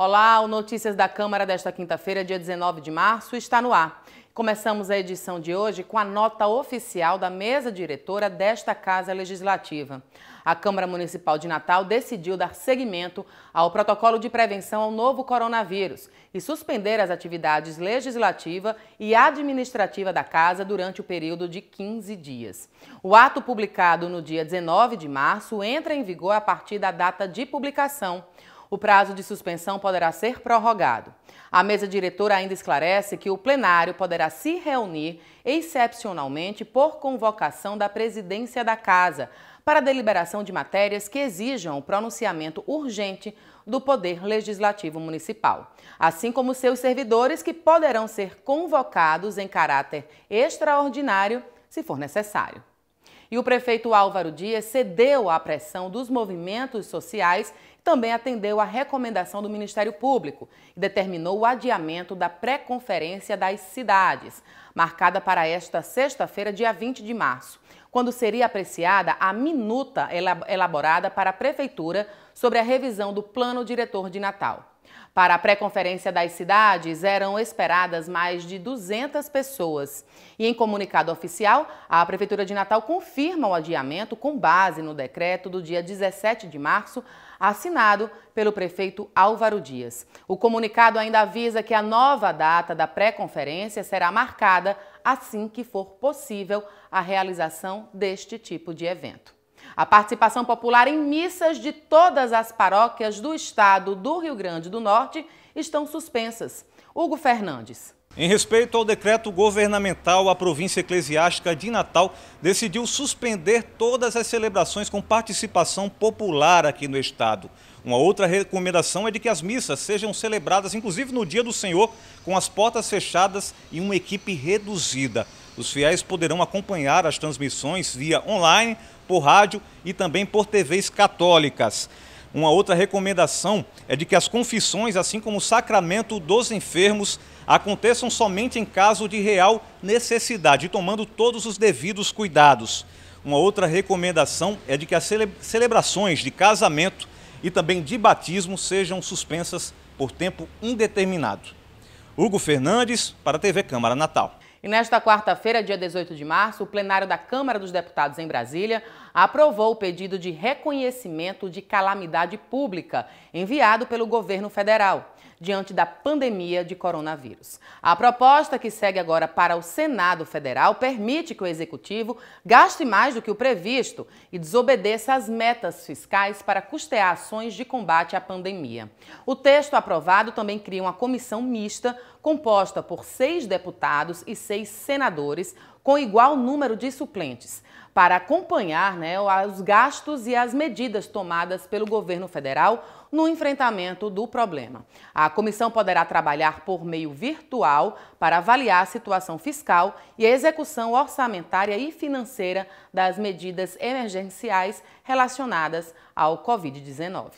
Olá, o Notícias da Câmara desta quinta-feira, dia 19 de março, está no ar. Começamos a edição de hoje com a nota oficial da mesa diretora desta Casa Legislativa. A Câmara Municipal de Natal decidiu dar seguimento ao protocolo de prevenção ao novo coronavírus e suspender as atividades legislativa e administrativa da Casa durante o período de 15 dias. O ato publicado no dia 19 de março entra em vigor a partir da data de publicação. O prazo de suspensão poderá ser prorrogado. A mesa diretora ainda esclarece que o plenário poderá se reunir excepcionalmente por convocação da presidência da Casa para deliberação de matérias que exijam o pronunciamento urgente do Poder Legislativo Municipal, assim como seus servidores que poderão ser convocados em caráter extraordinário, se for necessário. E o prefeito Álvaro Dias cedeu à pressão dos movimentos sociais também atendeu à recomendação do Ministério Público e determinou o adiamento da pré-conferência das cidades, marcada para esta sexta-feira, dia 20 de março, quando seria apreciada a minuta elaborada para a Prefeitura sobre a revisão do Plano Diretor de Natal. Para a pré-conferência das cidades, eram esperadas mais de 200 pessoas. E em comunicado oficial, a Prefeitura de Natal confirma o adiamento com base no decreto do dia 17 de março, assinado pelo prefeito Álvaro Dias. O comunicado ainda avisa que a nova data da pré-conferência será marcada assim que for possível a realização deste tipo de evento. A participação popular em missas de todas as paróquias do estado do Rio Grande do Norte estão suspensas. Hugo Fernandes. Em respeito ao decreto governamental, a província eclesiástica de Natal decidiu suspender todas as celebrações com participação popular aqui no estado. Uma outra recomendação é de que as missas sejam celebradas, inclusive no dia do Senhor, com as portas fechadas e uma equipe reduzida. Os fiéis poderão acompanhar as transmissões via online, por rádio e também por TVs católicas. Uma outra recomendação é de que as confissões, assim como o sacramento dos enfermos, aconteçam somente em caso de real necessidade, tomando todos os devidos cuidados. Uma outra recomendação é de que as celebrações de casamento e também de batismo sejam suspensas por tempo indeterminado. Hugo Fernandes, para a TV Câmara Natal. E nesta quarta-feira, dia 18 de março, o plenário da Câmara dos Deputados em Brasília aprovou o pedido de reconhecimento de calamidade pública enviado pelo governo federal diante da pandemia de coronavírus. A proposta que segue agora para o Senado Federal permite que o executivo gaste mais do que o previsto e desobedeça às metas fiscais para custear ações de combate à pandemia. O texto aprovado também cria uma comissão mista composta por seis deputados e seis senadores, com igual número de suplentes, para acompanhar né, os gastos e as medidas tomadas pelo governo federal no enfrentamento do problema. A comissão poderá trabalhar por meio virtual para avaliar a situação fiscal e a execução orçamentária e financeira das medidas emergenciais relacionadas ao Covid-19.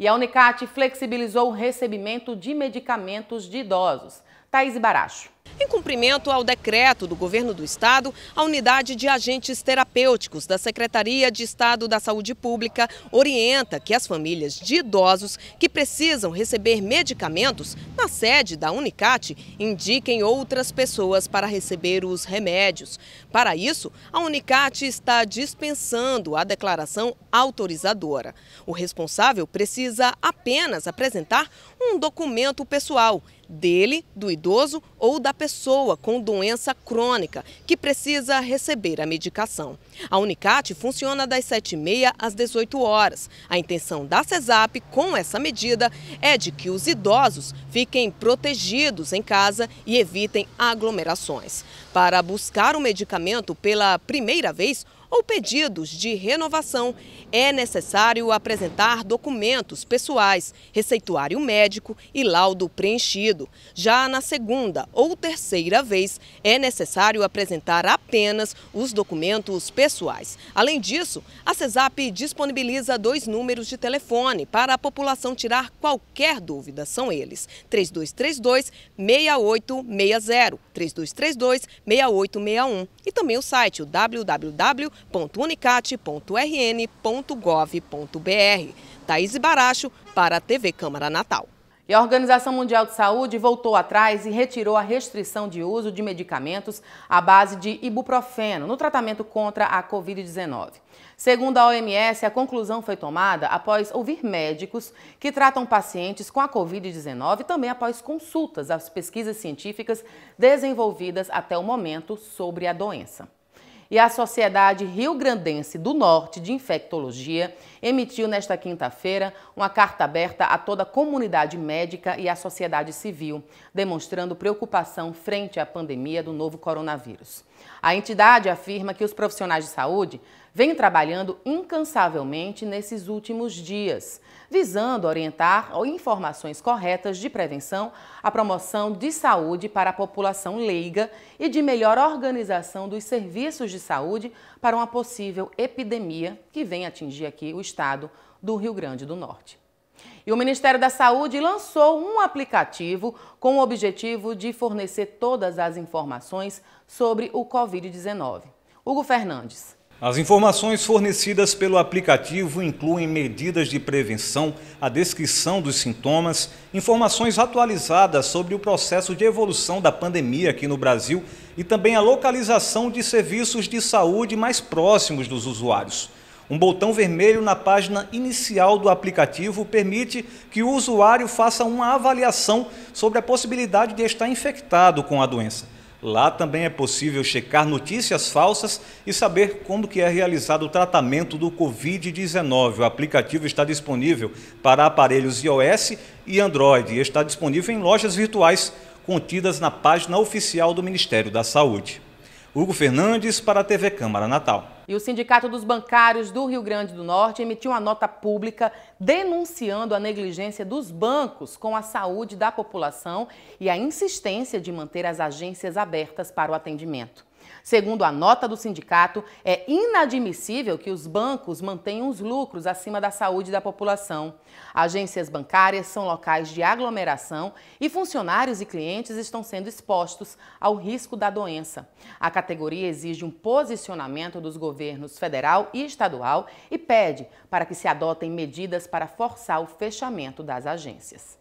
E a Unicat flexibilizou o recebimento de medicamentos de idosos. Thaís Baracho. Em cumprimento ao decreto do governo do estado, a unidade de agentes terapêuticos da Secretaria de Estado da Saúde Pública orienta que as famílias de idosos que precisam receber medicamentos na sede da Unicat indiquem outras pessoas para receber os remédios. Para isso, a Unicat está dispensando a declaração autorizadora. O responsável precisa apenas apresentar um documento pessoal dele, do idoso ou da pessoa com doença crônica que precisa receber a medicação. A Unicat funciona das 7h30 às 18 horas. A intenção da CESAP com essa medida é de que os idosos fiquem protegidos em casa e evitem aglomerações. Para buscar o medicamento pela primeira vez, ou pedidos de renovação, é necessário apresentar documentos pessoais, receituário médico e laudo preenchido. Já na segunda ou terceira vez, é necessário apresentar apenas os documentos pessoais. Além disso, a CESAP disponibiliza dois números de telefone para a população tirar qualquer dúvida. São eles 3232 6860, 3232 6861 e também o site www www.unicate.rn.gov.br. Thaís Baracho, para a TV Câmara Natal. E a Organização Mundial de Saúde voltou atrás e retirou a restrição de uso de medicamentos à base de ibuprofeno no tratamento contra a Covid-19. Segundo a OMS, a conclusão foi tomada após ouvir médicos que tratam pacientes com a Covid-19 e também após consultas às pesquisas científicas desenvolvidas até o momento sobre a doença e a Sociedade Rio Grandense do Norte de Infectologia emitiu nesta quinta-feira uma carta aberta a toda a comunidade médica e à sociedade civil, demonstrando preocupação frente à pandemia do novo coronavírus. A entidade afirma que os profissionais de saúde vem trabalhando incansavelmente nesses últimos dias, visando orientar informações corretas de prevenção, a promoção de saúde para a população leiga e de melhor organização dos serviços de saúde para uma possível epidemia que vem atingir aqui o estado do Rio Grande do Norte. E o Ministério da Saúde lançou um aplicativo com o objetivo de fornecer todas as informações sobre o Covid-19. Hugo Fernandes. As informações fornecidas pelo aplicativo incluem medidas de prevenção, a descrição dos sintomas, informações atualizadas sobre o processo de evolução da pandemia aqui no Brasil e também a localização de serviços de saúde mais próximos dos usuários. Um botão vermelho na página inicial do aplicativo permite que o usuário faça uma avaliação sobre a possibilidade de estar infectado com a doença. Lá também é possível checar notícias falsas e saber como que é realizado o tratamento do Covid-19. O aplicativo está disponível para aparelhos iOS e Android e está disponível em lojas virtuais contidas na página oficial do Ministério da Saúde. Hugo Fernandes para a TV Câmara Natal. E o Sindicato dos Bancários do Rio Grande do Norte emitiu uma nota pública denunciando a negligência dos bancos com a saúde da população e a insistência de manter as agências abertas para o atendimento. Segundo a nota do sindicato, é inadmissível que os bancos mantenham os lucros acima da saúde da população. Agências bancárias são locais de aglomeração e funcionários e clientes estão sendo expostos ao risco da doença. A categoria exige um posicionamento dos governos federal e estadual e pede para que se adotem medidas para forçar o fechamento das agências.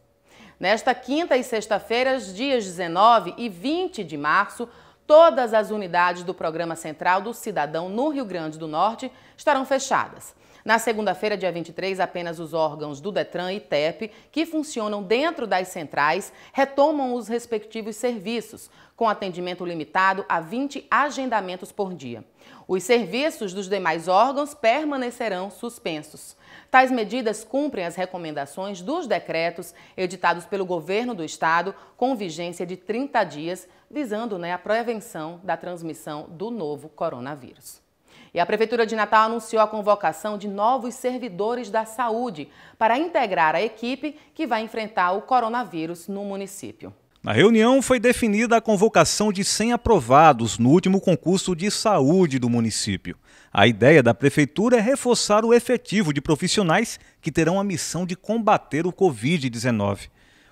Nesta quinta e sexta-feira, dias 19 e 20 de março, todas as unidades do Programa Central do Cidadão no Rio Grande do Norte estarão fechadas. Na segunda-feira, dia 23, apenas os órgãos do Detran e TEP, que funcionam dentro das centrais, retomam os respectivos serviços, com atendimento limitado a 20 agendamentos por dia. Os serviços dos demais órgãos permanecerão suspensos. Tais medidas cumprem as recomendações dos decretos editados pelo governo do estado com vigência de 30 dias, visando né, a prevenção da transmissão do novo coronavírus. E a Prefeitura de Natal anunciou a convocação de novos servidores da saúde para integrar a equipe que vai enfrentar o coronavírus no município. Na reunião foi definida a convocação de 100 aprovados no último concurso de saúde do município. A ideia da prefeitura é reforçar o efetivo de profissionais que terão a missão de combater o Covid-19.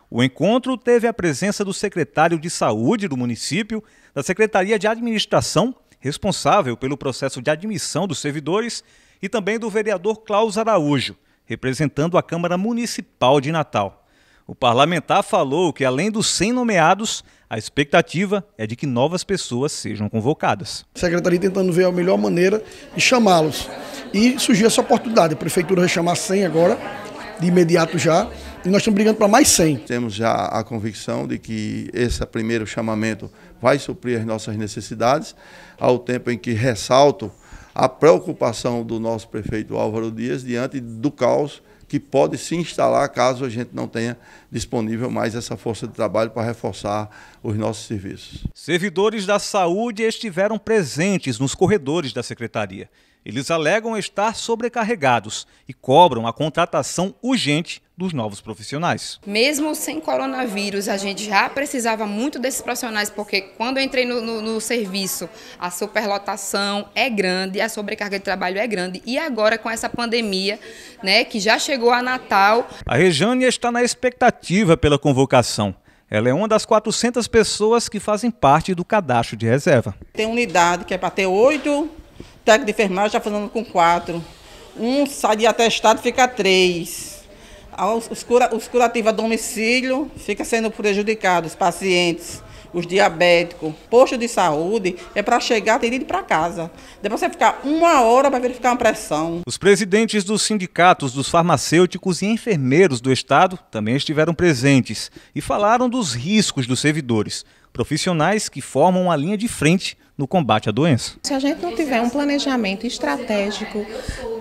O encontro teve a presença do secretário de saúde do município, da Secretaria de Administração responsável pelo processo de admissão dos servidores, e também do vereador Klaus Araújo, representando a Câmara Municipal de Natal. O parlamentar falou que, além dos 100 nomeados, a expectativa é de que novas pessoas sejam convocadas. A secretaria tentando ver a melhor maneira de chamá-los. E surgiu essa oportunidade. A prefeitura vai chamar 100 agora, de imediato já e nós estamos brigando para mais 100. Temos já a convicção de que esse primeiro chamamento vai suprir as nossas necessidades, ao tempo em que ressalto a preocupação do nosso prefeito Álvaro Dias diante do caos que pode se instalar caso a gente não tenha disponível mais essa força de trabalho para reforçar os nossos serviços. Servidores da saúde estiveram presentes nos corredores da secretaria. Eles alegam estar sobrecarregados e cobram a contratação urgente dos novos profissionais. Mesmo sem coronavírus, a gente já precisava muito desses profissionais, porque quando eu entrei no, no, no, serviço, a superlotação é grande, a sobrecarga de trabalho é grande. E agora com essa pandemia, né, que já chegou a Natal. A Rejane está na expectativa pela convocação. Ela é uma das 400 pessoas que fazem parte do cadastro de reserva. Tem unidade que é para ter oito técnico de enfermagem já tá fazendo com quatro. Um sai de atestado, fica três. Ah, os, cura, os curativos a domicílio ficam sendo prejudicados, os pacientes, os diabéticos. Posto de saúde é para chegar, tem ir para casa. Depois você ficar uma hora para verificar uma pressão. Os presidentes dos sindicatos dos farmacêuticos e enfermeiros do Estado também estiveram presentes e falaram dos riscos dos servidores, profissionais que formam a linha de frente no combate à doença. Se a gente não tiver um planejamento estratégico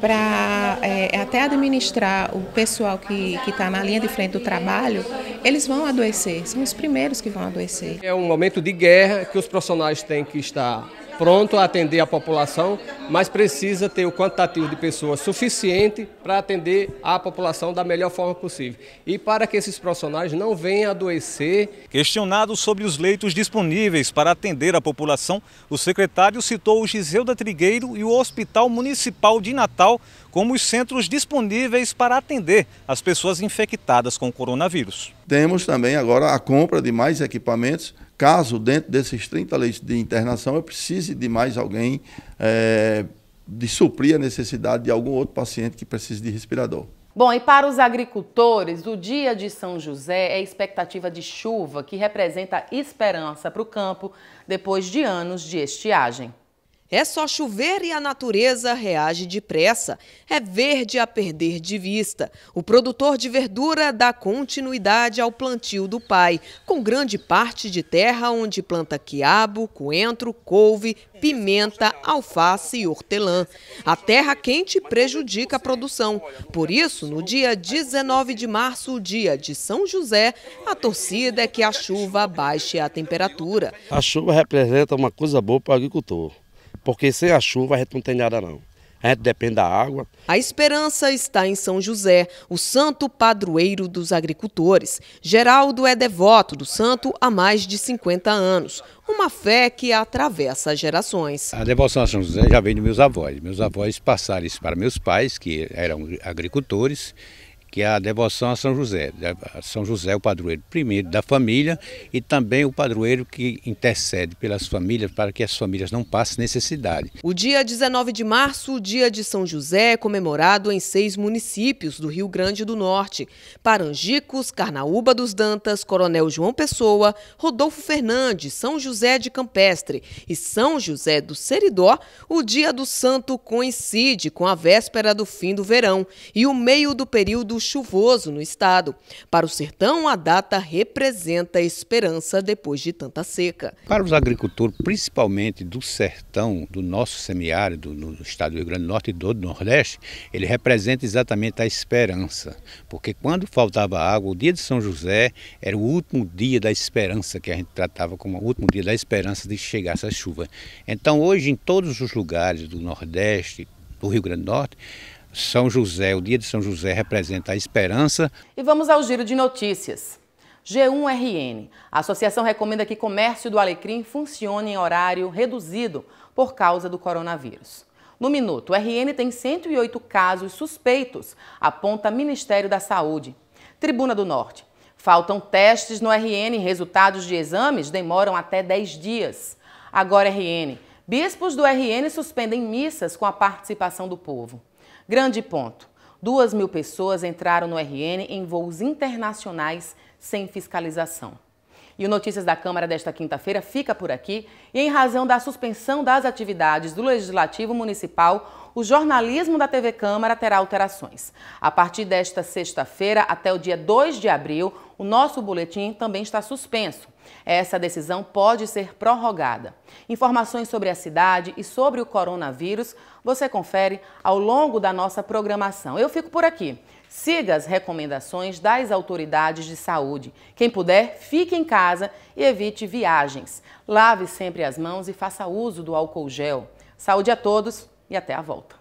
para é, é, até administrar o pessoal que está na linha de frente do trabalho, eles vão adoecer, são os primeiros que vão adoecer. É um momento de guerra que os profissionais têm que estar pronto a atender a população mas precisa ter o quantitativo de pessoas suficiente para atender a população da melhor forma possível e para que esses profissionais não venham adoecer. Questionado sobre os leitos disponíveis para atender a população, o secretário citou o Giselda Trigueiro e o Hospital Municipal de Natal como os centros disponíveis para atender as pessoas infectadas com o coronavírus. Temos também agora a compra de mais equipamentos, caso dentro desses 30 leitos de internação eu precise de mais alguém é, de suprir a necessidade de algum outro paciente que precise de respirador. Bom, e para os agricultores, o dia de São José é expectativa de chuva que representa esperança para o campo depois de anos de estiagem. É só chover e a natureza reage depressa. É verde a perder de vista. O produtor de verdura dá continuidade ao plantio do pai, com grande parte de terra onde planta quiabo, coentro, couve, pimenta, alface e hortelã. A terra quente prejudica a produção. Por isso, no dia 19 de março, dia de São José, a torcida é que a chuva baixe a temperatura. A chuva representa uma coisa boa para o agricultor. Porque sem a chuva a gente não tem nada não. A gente depende da água. A esperança está em São José, o santo padroeiro dos agricultores. Geraldo é devoto do santo há mais de 50 anos, uma fé que atravessa gerações. A devoção a São José já vem de meus avós. Meus avós passaram isso para meus pais, que eram agricultores, que é a devoção a São José. A São José é o padroeiro primeiro da família e também o padroeiro que intercede pelas famílias para que as famílias não passem necessidade. O dia 19 de março, o dia de São José, é comemorado em seis municípios do Rio Grande do Norte: Parangicos, Carnaúba dos Dantas, Coronel João Pessoa, Rodolfo Fernandes, São José de Campestre e São José do Seridó. O dia do santo coincide com a véspera do fim do verão e o meio do período período chuvoso no estado. Para o sertão, a data representa esperança depois de tanta seca. Para os agricultores, principalmente do sertão, do nosso semiárido, no estado do Rio Grande do Norte e do Nordeste, ele representa exatamente a esperança. Porque quando faltava água, o dia de São José era o último dia da esperança, que a gente tratava como o último dia da esperança de chegar essa chuva. Então, hoje, em todos os lugares do Nordeste, do Rio Grande do Norte, são José, o dia de São José representa a esperança. E vamos ao giro de notícias. G1RN. A associação recomenda que comércio do alecrim funcione em horário reduzido por causa do coronavírus. No minuto, o RN tem 108 casos suspeitos, aponta Ministério da Saúde. Tribuna do Norte. Faltam testes no RN e resultados de exames demoram até 10 dias. Agora RN. Bispos do RN suspendem missas com a participação do povo. Grande ponto. Duas mil pessoas entraram no RN em voos internacionais sem fiscalização. E o Notícias da Câmara desta quinta-feira fica por aqui. E em razão da suspensão das atividades do Legislativo Municipal, o jornalismo da TV Câmara terá alterações. A partir desta sexta-feira até o dia 2 de abril, o nosso boletim também está suspenso. Essa decisão pode ser prorrogada. Informações sobre a cidade e sobre o coronavírus você confere ao longo da nossa programação. Eu fico por aqui. Siga as recomendações das autoridades de saúde. Quem puder, fique em casa e evite viagens. Lave sempre as mãos e faça uso do álcool gel. Saúde a todos e até a volta.